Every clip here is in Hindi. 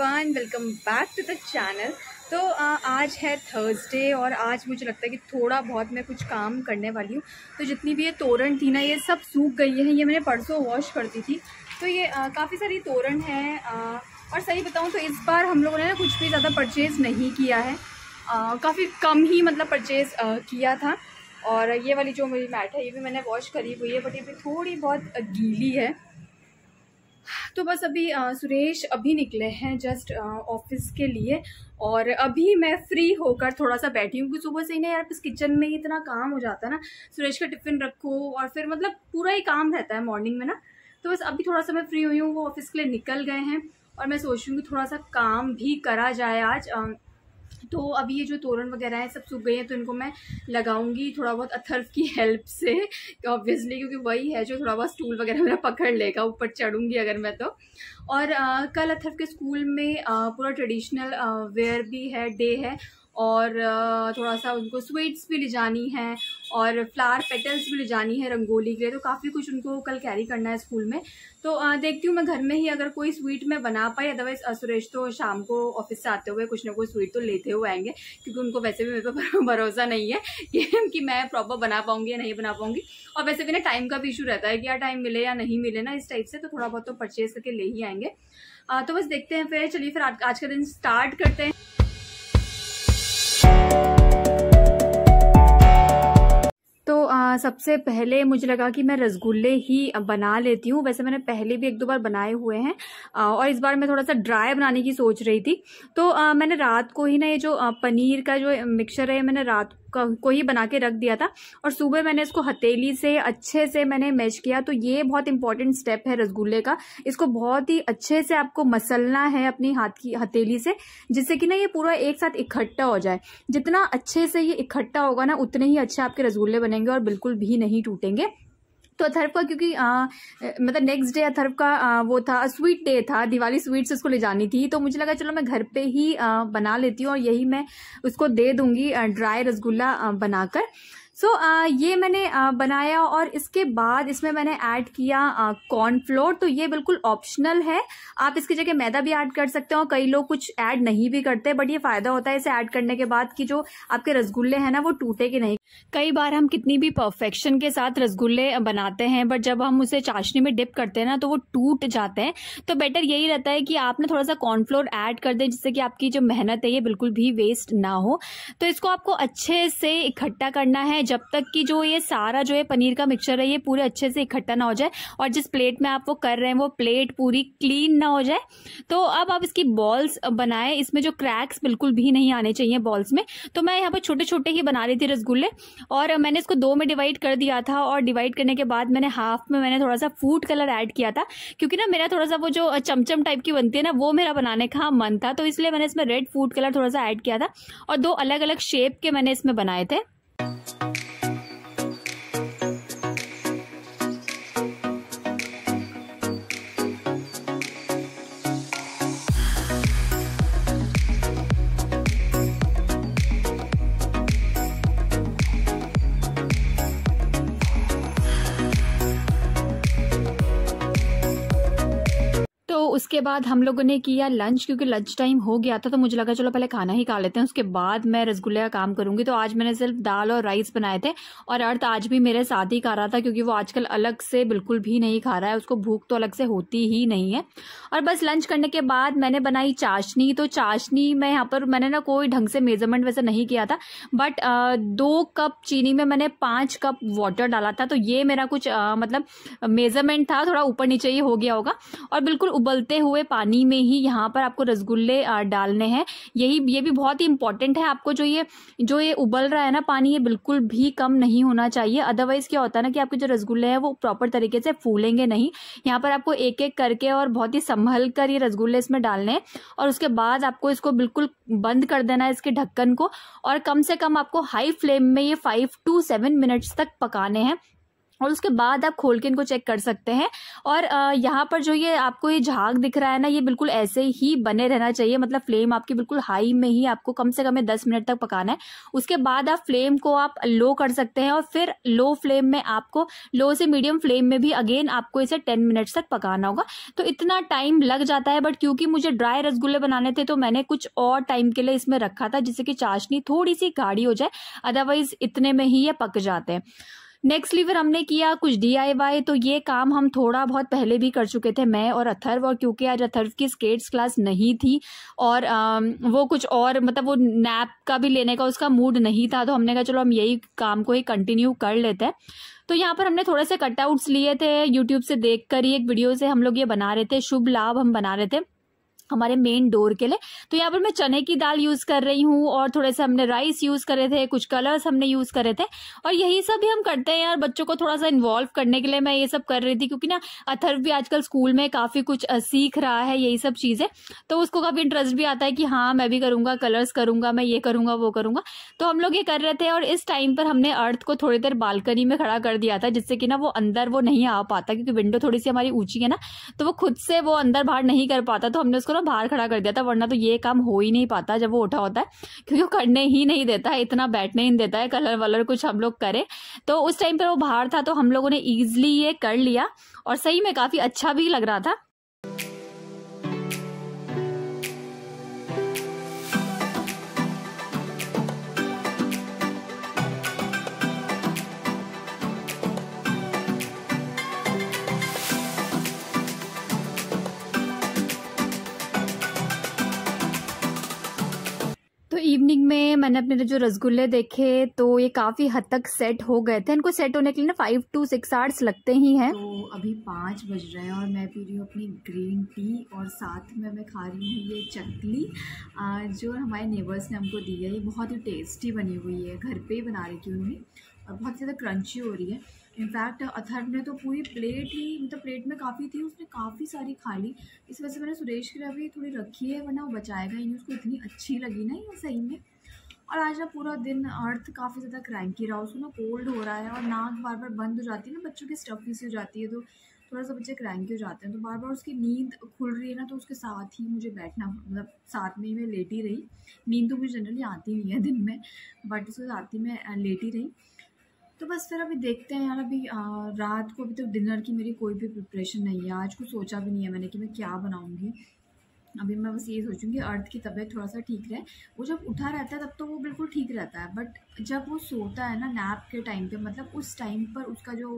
Everyone welcome back to the channel तो आ, आज है थर्सडे और आज मुझे लगता है कि थोड़ा बहुत मैं कुछ काम करने वाली हूँ तो जितनी भी ये तोरण थी ना ये सब सूख गई है ये मैंने परसों वॉश कर दी थी तो ये काफ़ी सारी तोरण है आ, और सही बताऊँ तो इस बार हम लोगों ने ना कुछ भी ज़्यादा परचेज़ नहीं किया है काफ़ी कम ही मतलब परचेज़ किया था और ये वाली जो मेरी मैट है ये भी मैंने वॉश करी हुई है बट ये भी थोड़ी बहुत गीली है तो बस अभी आ, सुरेश अभी निकले हैं जस्ट ऑफिस के लिए और अभी मैं फ्री होकर थोड़ा सा बैठी हूँ क्योंकि सुबह से ही ना यार बस किचन में ही इतना काम हो जाता है ना सुरेश का टिफ़िन रखो और फिर मतलब पूरा ही काम रहता है मॉर्निंग में ना तो बस अभी थोड़ा सा मैं फ्री हुई हूँ वो ऑफिस के लिए निकल गए हैं और मैं सोच रही हूँ कि थोड़ा सा काम भी करा जाए आज तो अभी ये जो तोरण वगैरह है सब सूख गए हैं तो इनको मैं लगाऊंगी थोड़ा बहुत अथर्व की हेल्प से ऑब्वियसली क्योंकि वही है जो थोड़ा बहुत स्टूल वगैरह मेरा पकड़ लेगा ऊपर चढ़ूंगी अगर मैं तो और आ, कल अथर्व के स्कूल में आ, पूरा ट्रेडिशनल वेयर भी है डे है और थोड़ा सा उनको स्वीट्स भी ले जानी है और फ्लावर पेटल्स भी ले जानी है रंगोली के लिए तो काफ़ी कुछ उनको कल कैरी करना है स्कूल में तो देखती हूँ मैं घर में ही अगर कोई स्वीट मैं बना पाई अदरवाइज सुरेश तो शाम को ऑफिस से आते हुए कुछ ना कुछ स्वीट तो लेते हुए आएंगे क्योंकि उनको वैसे भी मेरे पर भरोसा नहीं है कि, कि मैं प्रॉपर बना पाऊंगी या नहीं बना पाऊंगी और वैसे भी ना टाइम का भी इशू रहता है कि यार टाइम मिले या नहीं मिले ना इस टाइप से तो थोड़ा बहुत तो परचेज करके ले ही आएंगे तो बस देखते हैं फिर चलिए फिर आज का दिन स्टार्ट करते हैं आ, सबसे पहले मुझे लगा कि मैं रसगुल्ले ही बना लेती हूँ वैसे मैंने पहले भी एक दो बार बनाए हुए हैं आ, और इस बार मैं थोड़ा सा ड्राई बनाने की सोच रही थी तो आ, मैंने रात को ही ना ये जो आ, पनीर का जो मिक्सर है मैंने रात को ही बना के रख दिया था और सुबह मैंने इसको हथेली से अच्छे से मैंने मैश किया तो ये बहुत इंपॉर्टेंट स्टेप है रसगुल्ले का इसको बहुत ही अच्छे से आपको मसलना है अपनी हाथ की हथेली से जिससे कि ना ये पूरा एक साथ इकट्ठा हो जाए जितना अच्छे से ये इकट्ठा होगा ना उतने ही अच्छे आपके रसगुल्ले बनेंगे और बिल्कुल भी नहीं टूटेंगे तो अथर्व का क्योंकि आ, मतलब नेक्स्ट डे अथर्व का आ, वो था स्वीट डे था दिवाली स्वीट्स उसको ले जानी थी तो मुझे लगा चलो मैं घर पे ही आ, बना लेती हूँ और यही मैं उसको दे दूंगी ड्राई रसगुल्ला बनाकर सो so, ये मैंने बनाया और इसके बाद इसमें मैंने ऐड किया कॉर्नफ्लोर तो ये बिल्कुल ऑप्शनल है आप इसकी जगह मैदा भी ऐड कर सकते हो कई लोग कुछ ऐड नहीं भी करते बट ये फायदा होता है इसे ऐड करने के बाद कि जो आपके रसगुल्ले हैं ना वो टूटे कि नहीं कई बार हम कितनी भी परफेक्शन के साथ रसगुल्ले बनाते हैं बट जब हम उसे चाशनी में डिप करते हैं ना तो वो टूट जाते हैं तो बेटर यही रहता है कि आपने थोड़ा सा कॉर्नफ्लोर ऐड कर दें जिससे कि आपकी जो मेहनत है ये बिल्कुल भी वेस्ट ना हो तो इसको आपको अच्छे से इकट्ठा करना है जब तक कि जो ये सारा जो है पनीर का मिक्सचर है ये पूरे अच्छे से इकट्ठा ना हो जाए और जिस प्लेट में आप वो कर रहे हैं वो प्लेट पूरी क्लीन ना हो जाए तो अब आप इसकी बॉल्स बनाएं इसमें जो क्रैक्स बिल्कुल भी नहीं आने चाहिए बॉल्स में तो मैं यहाँ पर छोटे छोटे ही बना रही थी रसगुल्ले और मैंने इसको दो में डिवाइड कर दिया था और डिवाइड करने के बाद मैंने हाफ में मैंने थोड़ा सा फूड कलर ऐड किया था क्योंकि ना मेरा थोड़ा सा वो जो चमचम टाइप की बनती है ना वो मेरा बनाने का मन था तो इसलिए मैंने इसमें रेड फूड कलर थोड़ा सा ऐड किया था और दो अलग अलग शेप के मैंने इसमें बनाए थे उसके बाद हम लोगों ने किया लंच क्योंकि लंच टाइम हो गया था तो मुझे लगा चलो पहले खाना ही खा लेते हैं उसके बाद मैं रसगुल्ले का काम करूंगी तो आज मैंने सिर्फ दाल और राइस बनाए थे और अर्थ आज भी मेरे साथ ही खा रहा था क्योंकि वो आजकल अलग से बिल्कुल भी नहीं खा रहा है उसको भूख तो अलग से होती ही नहीं है और बस लंच करने के बाद मैंने बनाई चाशनी तो चाशनी में यहाँ पर मैंने ना कोई ढंग से मेजरमेंट वैसे नहीं किया था बट दो कप चीनी में मैंने पांच कप वाटर डाला था तो ये मेरा कुछ मतलब मेजरमेंट था थोड़ा ऊपर नीचे ही हो गया होगा और बिल्कुल उबलते हुए हुए पानी में ही यहाँ पर आपको रसगुल्ले डालने हैं यही ये भी बहुत ही इंपॉर्टेंट है आपको जो ये जो ये उबल रहा है ना पानी ये बिल्कुल भी कम नहीं होना चाहिए अदरवाइज़ क्या होता है ना कि आपके जो रसगुल्ले हैं वो प्रॉपर तरीके से फूलेंगे नहीं यहाँ पर आपको एक एक करके और बहुत ही संभल कर ये रसगुल्ले इसमें डालने हैं और उसके बाद आपको इसको बिल्कुल बंद कर देना है इसके ढक्कन को और कम से कम आपको हाई फ्लेम में ये फाइव टू सेवन मिनट्स तक पकाने हैं और उसके बाद आप खोल के इनको चेक कर सकते हैं और यहाँ पर जो ये आपको ये झाग दिख रहा है ना ये बिल्कुल ऐसे ही बने रहना चाहिए मतलब फ्लेम आपकी बिल्कुल हाई में ही आपको कम से कम दस मिनट तक पकाना है उसके बाद आप फ्लेम को आप लो कर सकते हैं और फिर लो फ्लेम में आपको लो से मीडियम फ्लेम में भी अगेन आपको इसे टेन मिनट्स तक पकाना होगा तो इतना टाइम लग जाता है बट क्योंकि मुझे ड्राई रसगुल्ले बनाने थे तो मैंने कुछ और टाइम के लिए इसमें रखा था जिससे कि चाशनी थोड़ी सी गाढ़ी हो जाए अदरवाइज इतने में ही ये पक जाते हैं नेक्स्ट लीवर हमने किया कुछ डीआईवाई तो ये काम हम थोड़ा बहुत पहले भी कर चुके थे मैं और अथर्व और क्योंकि आज अथर्व की स्केट्स क्लास नहीं थी और आ, वो कुछ और मतलब वो नैप का भी लेने का उसका मूड नहीं था तो हमने कहा चलो हम यही काम को ही कंटिन्यू कर लेते हैं तो यहाँ पर हमने थोड़े से कटआउट्स लिए थे यूट्यूब से देख कर ही एक वीडियो से हम लोग ये बना रहे थे शुभ लाभ हम बना रहे थे हमारे मेन डोर के लिए तो यहाँ पर मैं चने की दाल यूज कर रही हूँ और थोड़े से हमने राइस यूज करे थे कुछ कलर्स हमने यूज करे थे और यही सब भी हम करते हैं यार बच्चों को थोड़ा सा इन्वॉल्व करने के लिए मैं ये सब कर रही थी क्योंकि ना अथर्व भी आजकल स्कूल में काफी कुछ सीख रहा है यही सब चीजें तो उसको काफी इंटरेस्ट भी आता है कि हाँ मैं भी करूंगा कलर्स करूंगा मैं ये करूंगा वो करूंगा तो हम लोग ये कर रहे थे और इस टाइम पर हमने अर्थ को थोड़ी देर बालकनी में खड़ा कर दिया था जिससे कि ना वो अंदर वो नहीं आ पाता क्योंकि विंडो थोड़ी सी हमारी ऊंची है ना तो वो खुद से वो अंदर बाहर नहीं कर पाता तो हमने उसको थोड़ा बाहर खड़ा कर दिया था वरना तो ये काम हो ही नहीं पाता जब वो उठा होता है क्योंकि वो करने ही नहीं देता है इतना बैठने ही देता है कलर वलर कुछ हम लोग करें तो उस टाइम पर वो बाहर था तो हम लोगों ने ईजिली ये कर लिया और सही में काफ़ी अच्छा भी लग रहा था इवनिंग में मैंने अपने जो रसगुल्ले देखे तो ये काफ़ी हद तक सेट हो गए थे इनको सेट होने के लिए ना फाइव टू सिक्स आवर्स लगते ही हैं तो अभी पाँच बज रहे हैं और मैं पी रही हूँ अपनी ग्रीन टी और साथ में मैं खा रही हूँ ये चकली जो हमारे नेबर्स ने हमको दी है ये बहुत ही टेस्टी बनी हुई है घर पे ही बना थी उन्हें बहुत ज़्यादा क्रंची हो रही है इनफैक्ट अथर ने तो पूरी प्लेट ही मतलब प्लेट में काफ़ी थी उसने काफ़ी सारी खा ली इस वजह से मैंने सुरेश लिए अभी थोड़ी रखी है वरना वो बचाएगा ही नहीं उसको इतनी अच्छी लगी ना ये सही में और आज ना पूरा दिन अर्थ काफ़ी ज़्यादा क्रैंकी रहा उसको ना कोल्ड हो रहा है और नाक बार बार बंद हो जाती है ना बच्चों की स्टफी सी हो जाती है तो थोड़ा सा बच्चे क्रैंकी हो जाते हैं तो बार बार उसकी नींद खुल रही है ना तो उसके साथ ही मुझे बैठना मतलब साथ में ही मैं लेटी रही नींद तो मुझे जनरली आती नहीं है दिन में बट उसके साथ ही मैं लेटी रही तो बस फिर अभी देखते हैं यार अभी रात को अभी तो डिनर की मेरी कोई भी प्रिपरेशन नहीं है आज कुछ सोचा भी नहीं है मैंने कि मैं क्या बनाऊँगी अभी मैं बस ये सोचूंगी अर्थ की तबीयत थोड़ा सा ठीक रहे वो जब उठा रहता है तब तो वो बिल्कुल ठीक रहता है बट जब वो सोता है ना नैप के टाइम पे मतलब उस टाइम पर उसका जो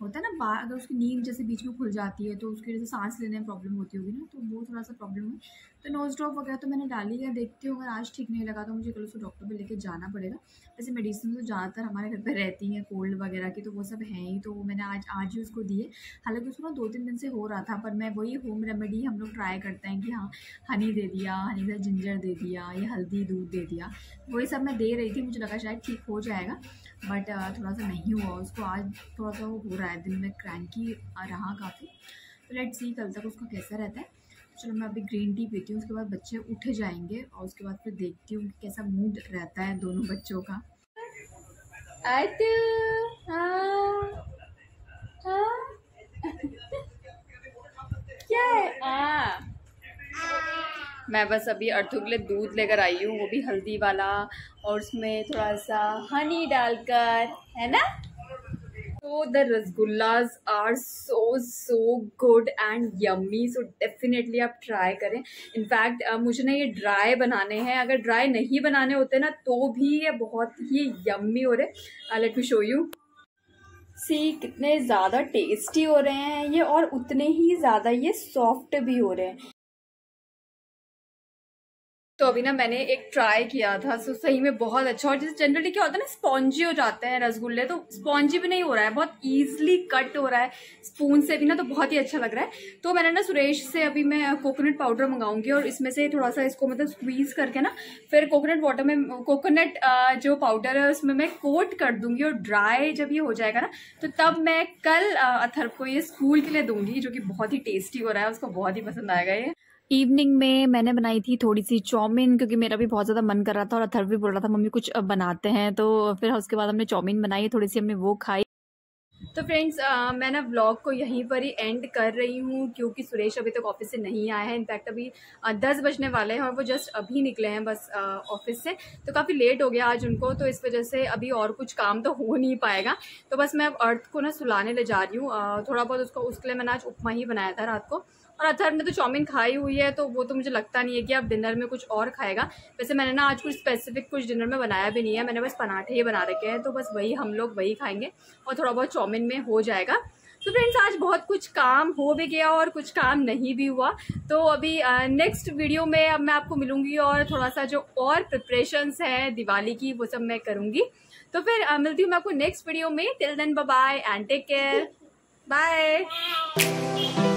होता है ना बा अगर उसकी नींद जैसे बीच में खुल जाती है तो उसके जैसे सांस लेने में प्रॉब्लम होती होगी ना तो वो थोड़ा सा प्रॉब्लम हुई तो नोज ड्रॉप वगैरह तो मैंने डाली है देखती हूँ अगर आज ठीक नहीं लगा तो मुझे कल उसको डॉक्टर पे लेके जाना पड़ेगा वैसे मेडिसिन तो ज़्यादातर हमारे घर पर रहती हैं कोल्ड वगैरह की तो वो सब है ही तो मैंने आज आज ही उसको दिए हालांकि उसको ना दो तीन दिन से हो रहा था पर मैं वही होम रेमेडी हम लोग ट्राई करते हैं कि हाँ हनी दे दिया हनी का जिंजर दे दिया या हल्दी दूध दे दिया वही सब मैं दे रही थी मुझे लगा शायद ठीक हो जाएगा बट थोड़ा सा नहीं हुआ उसको आज थोड़ा सा वो हो रहा है दिन में क्रैंकी रहा काफ़ी तो लेट सी कल तक उसका कैसा रहता है चलो मैं अभी ग्रीन टी पीती हूँ उसके बाद बच्चे उठ जाएंगे और उसके बाद फिर देखती हूँ कि कैसा मूड रहता है दोनों बच्चों का हाँ, हाँ। हाँ। मैं बस अभी अर्थों के दूध लेकर आई हूँ वो भी हल्दी वाला और उसमें थोड़ा सा हनी डालकर है ना तो the rasgullas are so so good and yummy so definitely आप ट्राई करें इनफैक्ट मुझे ना ये ड्राई बनाने हैं अगर ड्राई नहीं बनाने होते ना तो भी ये बहुत ही यम्मी हो रहे I let me show you see कितने ज़्यादा टेस्टी हो रहे हैं ये और उतने ही ज़्यादा ये सॉफ्ट भी हो रहे हैं तो अभी ना मैंने एक ट्राई किया था सो तो सही में बहुत अच्छा और जैसे जनरली क्या होता है ना स्पॉन्जी हो जाते हैं रसगुल्ले तो स्पॉन्जी भी नहीं हो रहा है बहुत ईजिली कट हो रहा है स्पून से भी ना तो बहुत ही अच्छा लग रहा है तो मैंने ना सुरेश से अभी मैं कोकोनट पाउडर मंगाऊंगी और इसमें से थोड़ा सा इसको मतलब स्क्वीज करके ना फिर कोकोनट वाटर में कोकोनट जो पाउडर है उसमें मैं कोट कर दूंगी और ड्राई जब ये हो जाएगा ना तो तब मैं कल अथर्व को ये स्कूल के लिए दूंगी जो कि बहुत ही टेस्टी हो रहा है उसको बहुत ही पसंद आएगा ये इवनिंग में मैंने बनाई थी थोड़ी सी चाउमीन क्योंकि मेरा भी बहुत ज़्यादा मन कर रहा था और अथर भी बोल रहा था मम्मी कुछ बनाते हैं तो फिर उसके बाद हमने चाउमीन बनाई थोड़ी सी हमने वो खाई तो फ्रेंड्स मैं ना व्लॉग को यहीं पर ही एंड कर रही हूँ क्योंकि सुरेश अभी तक ऑफिस से नहीं आया है इनफैक्ट अभी दस बजने वाले हैं और वो जस्ट अभी निकले हैं बस ऑफिस से तो काफ़ी लेट हो गया आज उनको तो इस वजह से अभी और कुछ काम तो हो नहीं पाएगा तो बस मैं अब अर्थ को ना सुलाने ले जा रही हूँ थोड़ा बहुत उसको उसके लिए मैंने आज उपमा ही बनाया था रात को और अथर अच्छा, ने तो चाउमीन खाई हुई है तो वो तो मुझे लगता नहीं है कि अब डिनर में कुछ और खाएगा वैसे मैंने ना आज कुछ स्पेसिफिक कुछ डिनर में बनाया भी नहीं है मैंने बस पराठे ही बना रखे हैं तो बस वही हम लोग वही खाएंगे और थोड़ा बहुत चाउमीन में हो जाएगा तो फ्रेंड्स आज बहुत कुछ काम हो भी गया और कुछ काम नहीं भी हुआ तो अभी नेक्स्ट वीडियो में अब मैं आपको मिलूंगी और थोड़ा सा जो और प्रिपरेशंस हैं दिवाली की वो सब मैं करूंगी तो फिर आ, मिलती हूँ मैं आपको नेक्स्ट वीडियो में till then bye and take care bye